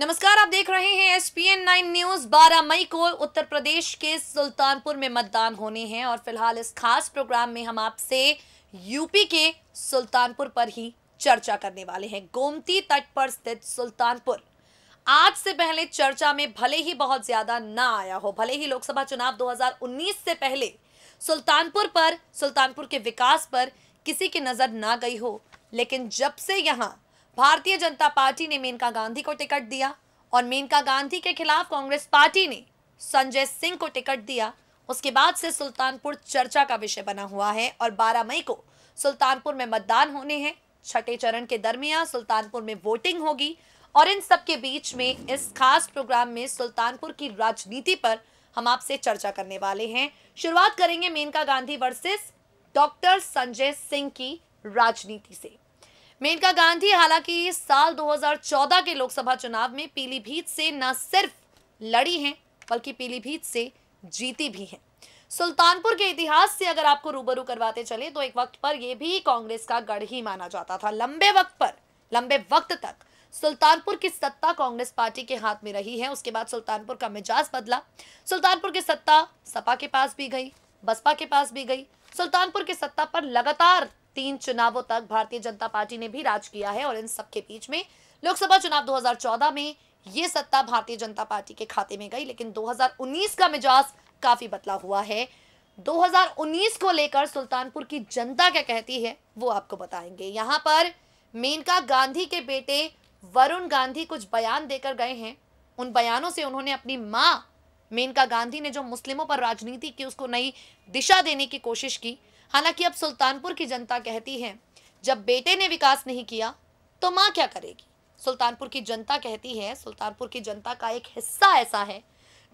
नमस्कार आप देख रहे हैं एसपीएन 9 न्यूज 12 मई को उत्तर प्रदेश के सुल्तानपुर में मतदान होने हैं और फिलहाल इस खास प्रोग्राम में हम आपसे यूपी के सुल्तानपुर पर ही चर्चा करने वाले हैं गोमती तट पर स्थित सुल्तानपुर आज से पहले चर्चा में भले ही बहुत ज्यादा ना आया हो भले ही लोकसभा चुनाव 2019 से पहले सुल्तानपुर पर सुल्तानपुर के विकास पर किसी की नजर ना गई हो लेकिन जब से यहाँ भारतीय जनता पार्टी ने मेनका गांधी को टिकट दिया और मेनका गांधी के खिलाफ कांग्रेस पार्टी ने संजय सिंह को टिकट दिया उसके बाद से सुल्तानपुर चर्चा का विषय बना हुआ है और 12 मई को सुल्तानपुर में मतदान होने हैं छठे चरण के दरमियान सुल्तानपुर में वोटिंग होगी और इन सब के बीच में इस खास प्रोग्राम में सुल्तानपुर की राजनीति पर हम आपसे चर्चा करने वाले हैं शुरुआत करेंगे मेनका गांधी वर्सेस डॉक्टर संजय सिंह की राजनीति से मेनका गांधी हालांकि साल 2014 के लोकसभा चुनाव में पीलीभीत से न सिर्फ लड़ी हैं बल्कि पीलीभीत से जीती भी हैं सुल्तानपुर के इतिहास से अगर आपको रूबरू करवाते चले तो एक वक्त पर यह भी कांग्रेस का गढ़ ही माना जाता था लंबे वक्त पर लंबे वक्त तक सुल्तानपुर की सत्ता कांग्रेस पार्टी के हाथ में रही है उसके बाद सुल्तानपुर का मिजाज बदला सुल्तानपुर की सत्ता सपा के पास भी गई बसपा के पास भी गई सुल्तानपुर की सत्ता पर लगातार तीन चुनावों तक भारतीय जनता पार्टी ने भी राज किया है और इन सबके बीच में लोकसभा चुनाव 2014 में ये सत्ता भारतीय जनता पार्टी के खाते में गई लेकिन 2019 का मिजाज काफी बदला हुआ है 2019 को लेकर सुल्तानपुर की जनता क्या कहती है वो आपको बताएंगे यहाँ पर मेनका गांधी के बेटे वरुण गांधी कुछ बयान देकर गए हैं उन बयानों से उन्होंने अपनी माँ मेनका गांधी ने जो मुस्लिमों पर राजनीति की उसको नई दिशा देने की कोशिश की हालांकि अब सुल्तानपुर की जनता कहती है जब बेटे ने विकास नहीं किया तो माँ क्या करेगी सुल्तानपुर की जनता कहती है सुल्तानपुर की जनता का एक हिस्सा ऐसा है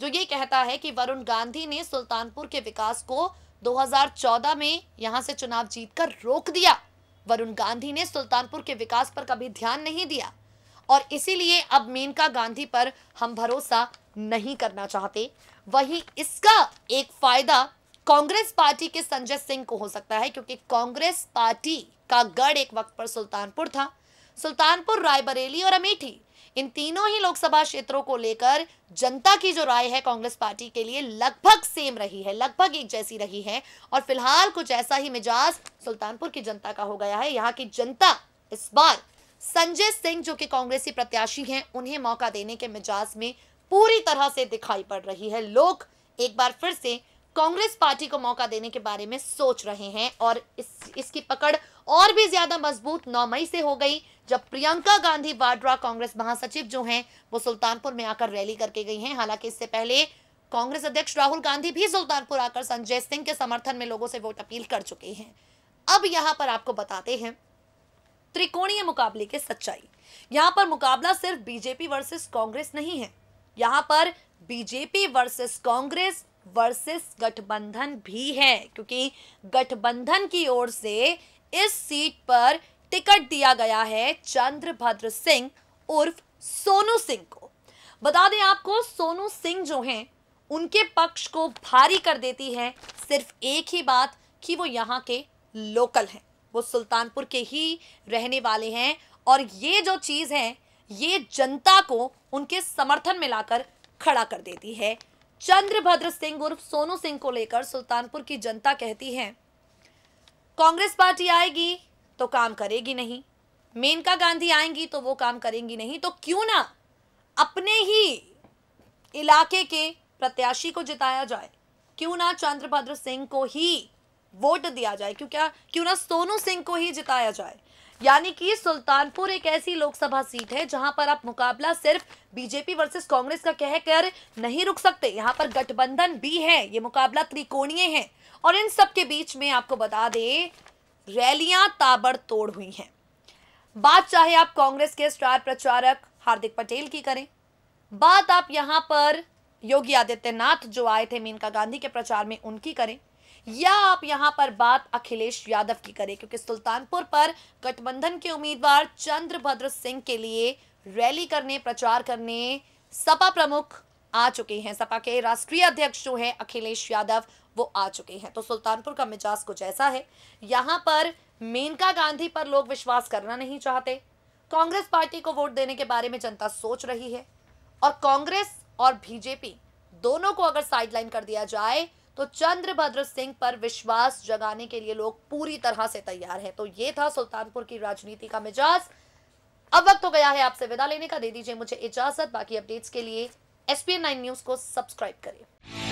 जो ये कहता है कि वरुण गांधी ने सुल्तानपुर के विकास को 2014 में यहाँ से चुनाव जीतकर रोक दिया वरुण गांधी ने सुल्तानपुर के विकास पर कभी ध्यान नहीं दिया और इसीलिए अब मेनका गांधी पर हम भरोसा नहीं करना चाहते वही इसका एक फायदा कांग्रेस पार्टी के संजय सिंह को हो सकता है क्योंकि कांग्रेस पार्टी का गढ़ एक वक्त पर सुल्तानपुर था सुल्तानपुर रायबरेली और अमेठी इन तीनों ही लोकसभा क्षेत्रों को लेकर जनता की जो राय है कांग्रेस पार्टी के लिए लगभग सेम रही है लगभग एक जैसी रही है और फिलहाल कुछ ऐसा ही मिजाज सुल्तानपुर की जनता का हो गया है यहाँ की जनता इस बार संजय सिंह जो कि कांग्रेसी प्रत्याशी हैं उन्हें मौका देने के मिजाज में पूरी तरह से दिखाई पड़ रही है लोग एक बार फिर से कांग्रेस पार्टी को मौका देने के बारे में सोच रहे हैं और इस इसकी पकड़ और भी ज्यादा मजबूत 9 मई से हो गई जब प्रियंका गांधी वाड्रा कांग्रेस महासचिव जो हैं वो सुल्तानपुर में आकर रैली करके गई हैं हालांकि इससे पहले कांग्रेस अध्यक्ष राहुल गांधी भी सुल्तानपुर आकर संजय सिंह के समर्थन में लोगों से वोट अपील कर चुके हैं अब यहां पर आपको बताते हैं त्रिकोणीय मुकाबले की सच्चाई यहां पर मुकाबला सिर्फ बीजेपी वर्सेस कांग्रेस नहीं है यहां पर बीजेपी वर्सेस कांग्रेस वर्सेस गठबंधन भी है क्योंकि गठबंधन की ओर से इस सीट पर टिकट दिया गया है चंद्रभद्र सिंह उर्फ सोनू सिंह को बता दें आपको सोनू सिंह जो हैं उनके पक्ष को भारी कर देती है सिर्फ एक ही बात कि वो यहाँ के लोकल हैं वो सुल्तानपुर के ही रहने वाले हैं और ये जो चीज़ है ये जनता को उनके समर्थन में लाकर खड़ा कर देती है चंद्रभद्र सिंह उर्फ सोनू सिंह को लेकर सुल्तानपुर की जनता कहती है कांग्रेस पार्टी आएगी तो काम करेगी नहीं मेनका गांधी आएंगी तो वो काम करेंगी नहीं तो क्यों ना अपने ही इलाके के प्रत्याशी को जिताया जाए क्यों ना चंद्रभद्र सिंह को ही वोट दिया जाए क्यों क्या क्यों ना सोनू सिंह को ही जिताया जाए यानी कि सुल्तानपुर एक ऐसी लोकसभा सीट है जहां पर आप मुकाबला सिर्फ बीजेपी वर्सेस कांग्रेस का कहकर नहीं रुक सकते यहां पर गठबंधन भी है ये मुकाबला त्रिकोणीय है और इन सब के बीच में आपको बता दें रैलियां ताबड़तोड़ हुई हैं बात चाहे आप कांग्रेस के स्टार प्रचारक हार्दिक पटेल की करें बात आप यहां पर योगी आदित्यनाथ जो आए थे मेनका गांधी के प्रचार में उनकी करें या आप यहां पर बात अखिलेश यादव की करें क्योंकि सुल्तानपुर पर गठबंधन के उम्मीदवार चंद्रभद्र सिंह के लिए रैली करने प्रचार करने सपा प्रमुख आ चुके हैं सपा के राष्ट्रीय अध्यक्ष जो हैं अखिलेश यादव वो आ चुके हैं तो सुल्तानपुर का मिजाज कुछ ऐसा है यहां पर मेनका गांधी पर लोग विश्वास करना नहीं चाहते कांग्रेस पार्टी को वोट देने के बारे में जनता सोच रही है और कांग्रेस और बीजेपी दोनों को अगर साइडलाइन कर दिया जाए तो चंद्रभद्र सिंह पर विश्वास जगाने के लिए लोग पूरी तरह से तैयार हैं तो ये था सुल्तानपुर की राजनीति का मिजाज अब वक्त हो गया है आपसे विदा लेने का दे दीजिए मुझे इजाजत बाकी अपडेट्स के लिए एसपीएन नाइन न्यूज को सब्सक्राइब करें